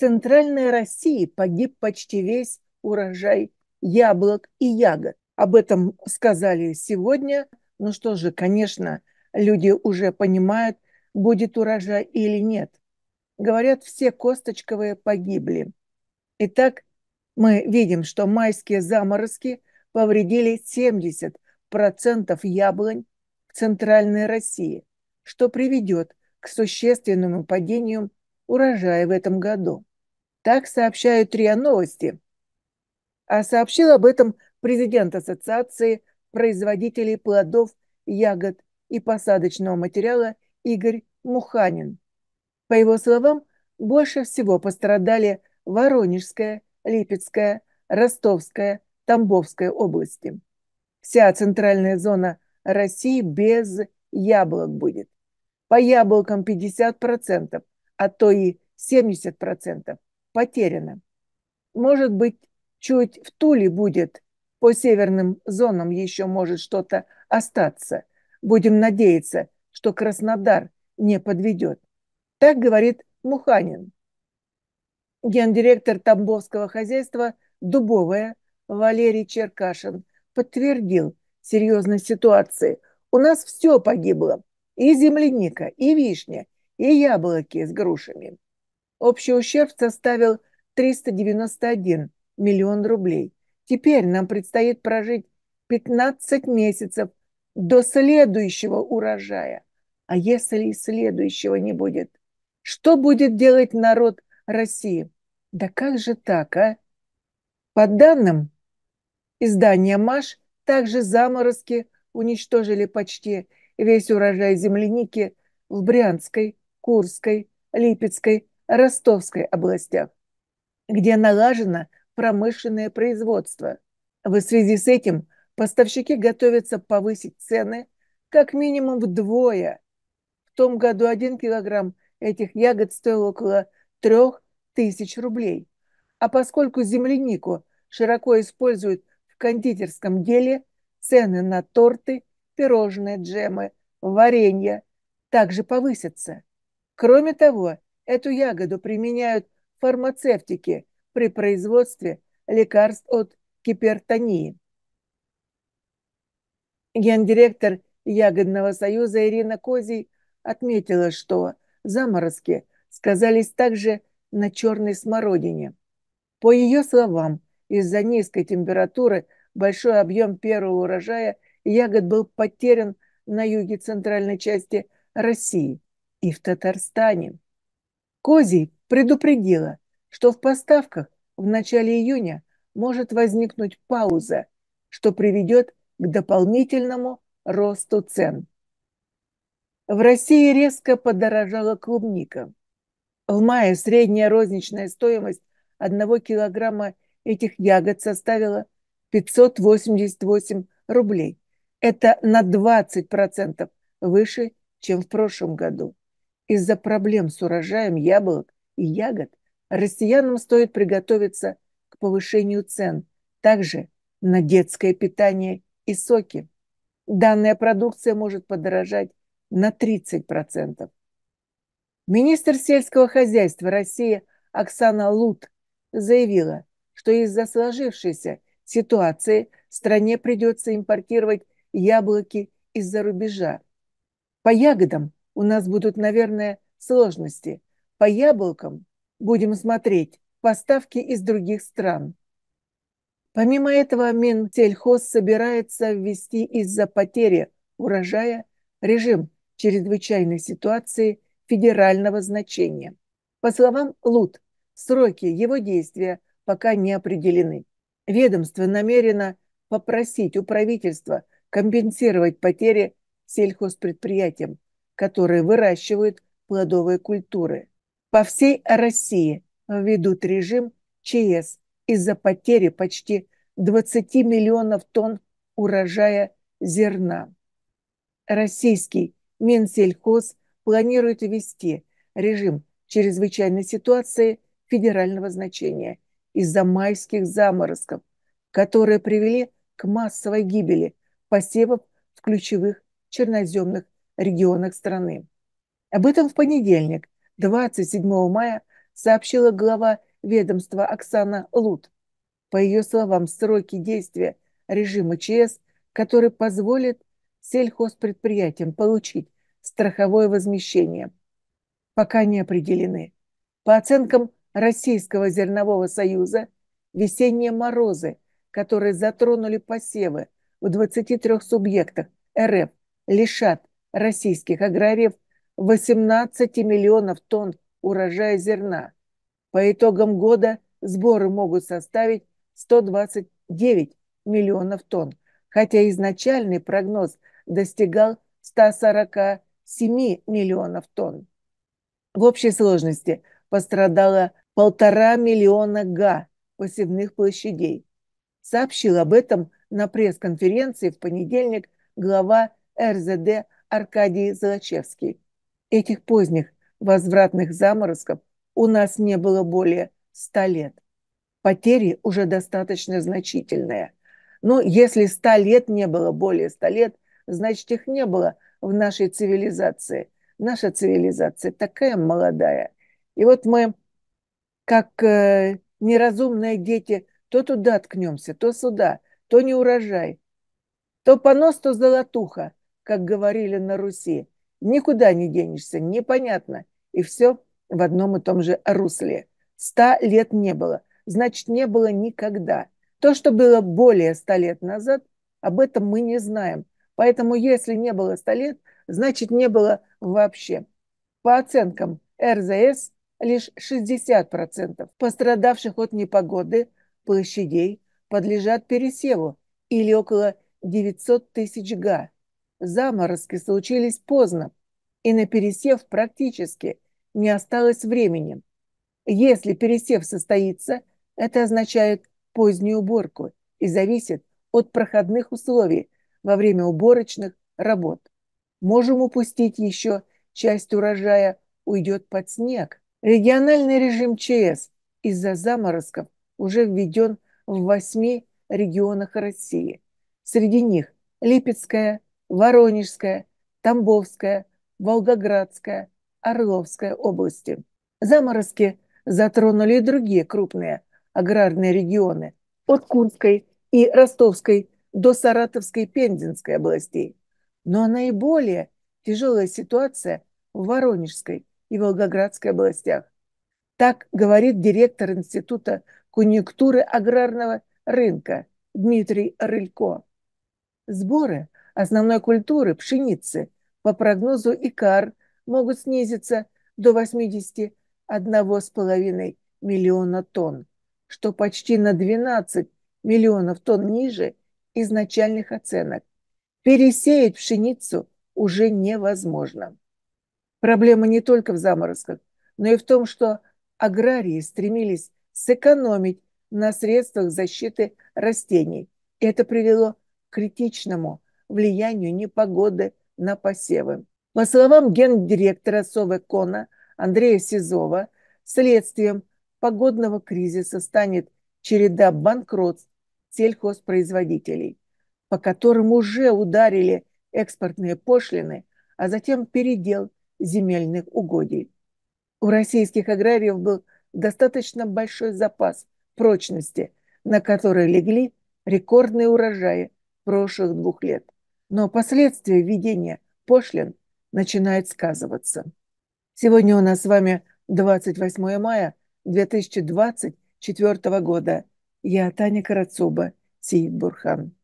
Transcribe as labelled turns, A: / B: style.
A: Центральной России погиб почти весь урожай яблок и ягод. Об этом сказали сегодня. Ну что же, конечно, люди уже понимают, будет урожай или нет. Говорят, все косточковые погибли. Итак, мы видим, что майские заморозки повредили 70% яблонь в Центральной России, что приведет к существенному падению урожая в этом году. Так сообщают РИА Новости. А сообщил об этом президент Ассоциации производителей плодов, ягод и посадочного материала Игорь Муханин. По его словам, больше всего пострадали Воронежская, Липецкая, Ростовская, Тамбовская области. Вся центральная зона России без яблок будет. По яблокам 50%, а то и 70% потеряно. Может быть, чуть в Туле будет, по северным зонам еще может что-то остаться. Будем надеяться, что Краснодар не подведет. Так говорит Муханин. Гендиректор Тамбовского хозяйства Дубовая Валерий Черкашин подтвердил серьезность ситуации. У нас все погибло. И земляника, и вишня, и яблоки с грушами. Общий ущерб составил 391 миллион рублей. Теперь нам предстоит прожить 15 месяцев до следующего урожая. А если и следующего не будет? Что будет делать народ России? Да как же так, а? По данным издания «Маш», также заморозки уничтожили почти весь урожай земляники в Брянской, Курской, Липецкой, Ростовской областях, где налажено промышленное производство. В связи с этим поставщики готовятся повысить цены как минимум вдвое. В том году один килограмм этих ягод стоил около трех тысяч рублей. А поскольку землянику широко используют в кондитерском деле, цены на торты, пирожные, джемы, варенье также повысятся. Кроме того, Эту ягоду применяют фармацевтики при производстве лекарств от гипертонии. Гендиректор Ягодного союза Ирина Козий отметила, что заморозки сказались также на черной смородине. По ее словам, из-за низкой температуры большой объем первого урожая ягод был потерян на юге центральной части России и в Татарстане. Козий предупредила, что в поставках в начале июня может возникнуть пауза, что приведет к дополнительному росту цен. В России резко подорожала клубника. В мае средняя розничная стоимость одного килограмма этих ягод составила 588 рублей. Это на 20% выше, чем в прошлом году. Из-за проблем с урожаем яблок и ягод россиянам стоит приготовиться к повышению цен, также на детское питание и соки. Данная продукция может подорожать на 30%. Министр сельского хозяйства России Оксана Лут заявила, что из-за сложившейся ситуации стране придется импортировать яблоки из-за рубежа. По ягодам у нас будут, наверное, сложности. По яблокам будем смотреть поставки из других стран. Помимо этого, Минсельхоз собирается ввести из-за потери урожая режим чрезвычайной ситуации федерального значения. По словам Лут, сроки его действия пока не определены. Ведомство намерено попросить у правительства компенсировать потери сельхозпредприятиям, которые выращивают плодовые культуры. По всей России введут режим ЧС из-за потери почти 20 миллионов тонн урожая зерна. Российский Минсельхоз планирует ввести режим чрезвычайной ситуации федерального значения из-за майских заморозков, которые привели к массовой гибели посевов в ключевых черноземных регионах страны. Об этом в понедельник, 27 мая, сообщила глава ведомства Оксана Лут. По ее словам, сроки действия режима ЧС, который позволит сельхозпредприятиям получить страховое возмещение, пока не определены. По оценкам Российского зернового союза, весенние морозы, которые затронули посевы в 23 субъектах РФ, лишат российских аграриев 18 миллионов тонн урожая зерна. По итогам года сборы могут составить 129 миллионов тонн, хотя изначальный прогноз достигал 147 миллионов тонн. В общей сложности пострадало полтора миллиона га посевных площадей. Сообщил об этом на пресс-конференции в понедельник глава РЗД Аркадий Золочевский. Этих поздних возвратных заморозков у нас не было более ста лет. Потери уже достаточно значительные. Но если ста лет не было, более ста лет, значит их не было в нашей цивилизации. Наша цивилизация такая молодая. И вот мы, как э, неразумные дети, то туда ткнемся, то сюда, то не урожай, то понос, то золотуха как говорили на Руси. Никуда не денешься, непонятно. И все в одном и том же русле. Ста лет не было, значит, не было никогда. То, что было более ста лет назад, об этом мы не знаем. Поэтому если не было ста лет, значит, не было вообще. По оценкам РЗС, лишь 60% пострадавших от непогоды площадей подлежат пересеву или около 900 тысяч га заморозки случились поздно, и на пересев практически не осталось времени. Если пересев состоится, это означает позднюю уборку и зависит от проходных условий во время уборочных работ. Можем упустить еще часть урожая уйдет под снег. Региональный режим ЧС из-за заморозков уже введен в восьми регионах России. Среди них Липецкая, Воронежская, Тамбовская, Волгоградская, Орловская области. Заморозки затронули и другие крупные аграрные регионы от Курской и Ростовской до Саратовской и Пензенской областей. Но наиболее тяжелая ситуация в Воронежской и Волгоградской областях. Так говорит директор Института конъюнктуры аграрного рынка Дмитрий Рылько. Сборы основной культуры – пшеницы – по прогнозу ИКАР могут снизиться до 81,5 миллиона тонн, что почти на 12 миллионов тонн ниже изначальных оценок. Пересеять пшеницу уже невозможно. Проблема не только в заморозках, но и в том, что аграрии стремились сэкономить на средствах защиты растений. И это привело к критичному влиянию непогоды на посевы. По словам гендиректора Совэкона Андрея Сизова, следствием погодного кризиса станет череда банкротств сельхозпроизводителей, по которым уже ударили экспортные пошлины, а затем передел земельных угодий. У российских аграриев был достаточно большой запас прочности, на который легли рекордные урожаи прошлых двух лет но последствия введения пошлин начинают сказываться. Сегодня у нас с вами 28 мая 2024 года. Я Таня Карацуба, Сиит Бурхан.